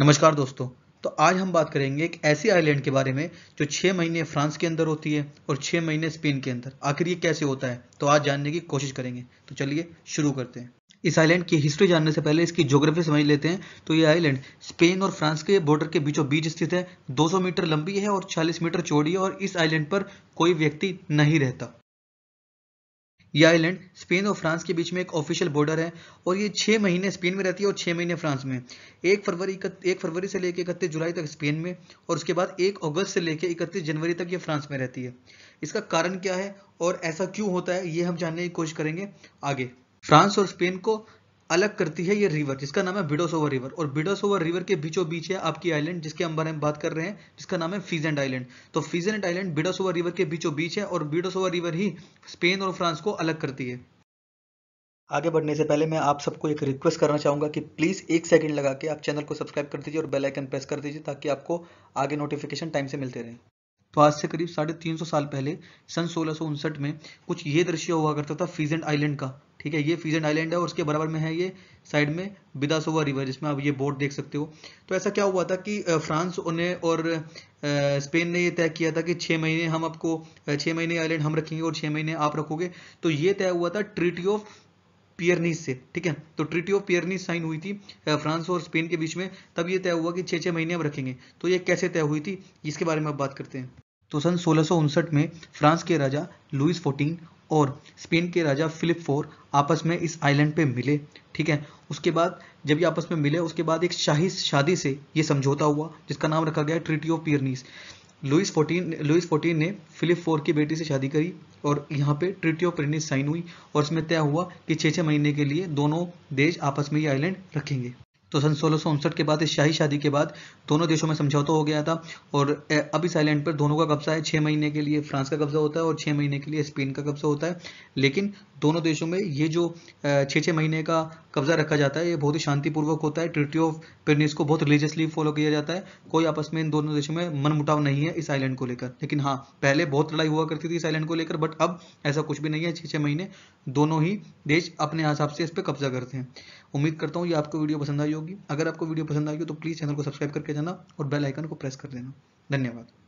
नमस्कार दोस्तों तो आज हम बात करेंगे एक ऐसी आइलैंड के बारे में जो छह महीने फ्रांस के अंदर होती है और छह महीने स्पेन के अंदर आखिर ये कैसे होता है तो आज जानने की कोशिश करेंगे तो चलिए शुरू करते हैं इस आइलैंड की हिस्ट्री जानने से पहले इसकी ज्योग्राफी समझ लेते हैं तो ये आइलैंड स्पेन और फ्रांस के बॉर्डर के बीचों बीच स्थित है 200 मीटर लंबी है और 40 मीटर चौड़ी है और इस आइलैंड पर कोई व्यक्ति नहीं रहता यह आइलैंड स्पेन और फ्रांस के बीच में एक ऑफिशियल बॉर्डर है और ये छः महीने स्पेन में रहती है और छः महीने फ्रांस में एक फरवरी एक फरवरी से लेकर इकतीस जुलाई तक स्पेन में और उसके बाद एक अगस्त से लेकर इकतीस जनवरी तक ये फ्रांस में रहती है इसका कारण क्या है और ऐसा क्यों होता है ये हम जानने की कोशिश करेंगे आगे फ्रांस और स्पेन को अलग करती है ये रिवर जिसका नाम है बिडोसोवर रिवर और बिडोसोवर रिवर के बीचों बीच है आपकी आइलैंड जिसके हम बारे में बात कर रहे हैं जिसका नाम है फीजेंट आइलैंड तो फीजेंट आइलैंड बिडोसोवर रिवर के बीचों बीच है और बिडोसोवर रिवर ही स्पेन और फ्रांस को अलग करती है आगे बढ़ने से पहले मैं आप सबको एक रिक्वेस्ट करना चाहूंगा कि प्लीज़ एक सेकंड लगा के आप चैनल को सब्सक्राइब कर दीजिए और बेल आइकन प्रेस कर दीजिए ताकि आपको आगे नोटिफिकेशन टाइम से मिलते रहे तो आज से करीब साढ़े तीन सौ साल पहले सन सोलह में कुछ ये दृश्य हुआ करता था फीजेंट आइलैंड का ठीक है ये फीजेंट आइलैंड है और उसके बराबर में है ये साइड में बिदासोवा रिवर जिसमें आप ये बोट देख सकते हो तो ऐसा क्या हुआ था कि फ्रांस ने और स्पेन ने ये तय किया था कि छः महीने हम आपको छः महीने आइलैंड हम रखेंगे और छः महीने आप रखोगे तो ये तय हुआ था ट्रीटी ऑफ पियरनीस से ठीक है तो ट्रीटी ऑफ पियरनीस साइन हुई थी फ्रांस और स्पेन के बीच में तब ये तय हुआ कि छः छः महीने अब रखेंगे तो ये कैसे तय हुई थी इसके बारे में आप बात करते हैं तो सन सोलह में फ्रांस के राजा लुइस फोर्टीन और स्पेन के राजा फिलिप फोर आपस में इस आइलैंड पे मिले ठीक है उसके बाद जब ये आपस में मिले उसके बाद एक शाही शादी से ये समझौता हुआ जिसका नाम रखा गया treaty of Pyrenees Louis fourteen Louis fourteen ने फिलिप फोर की बेटी से शादी करी और यहाँ पे ट्रिटी ऑफ पियरनीस साइन हुई और इसमें तय हुआ कि छः छः महीने के लिए दोनों देश आपस में ये आइलैंड रखेंगे तो सन सोलह के बाद इस शाही शादी के बाद दोनों देशों में समझौता हो गया था और अब इस आइलैंड पर दोनों का कब्जा है छः महीने के लिए फ्रांस का कब्जा होता है और छः महीने के लिए स्पेन का कब्जा होता है लेकिन दोनों देशों में ये जो छः छः महीने का कब्जा रखा जाता है ये बहुत ही शांतिपूर्वक होता है ट्रिटी ऑफ पेनिस को बहुत रिलीजियसली फॉलो किया जाता है कोई आपस में इन दोनों देशों में मनमुटाव नहीं है इस आइलैंड को लेकर लेकिन हाँ पहले बहुत लड़ाई हुआ करती थी इस आइलैंड को लेकर बट अब ऐसा कुछ भी नहीं है छः छः महीने दोनों ही देश अपने हिसाब से इस पर कब्जा करते हैं उम्मीद करता हूँ ये आपको वीडियो पसंद आई होगी अगर आपको वीडियो पसंद आई हो तो प्लीज़ चैनल को सब्सक्राइब करके जाना और बेल आइकन को प्रेस कर देना धन्यवाद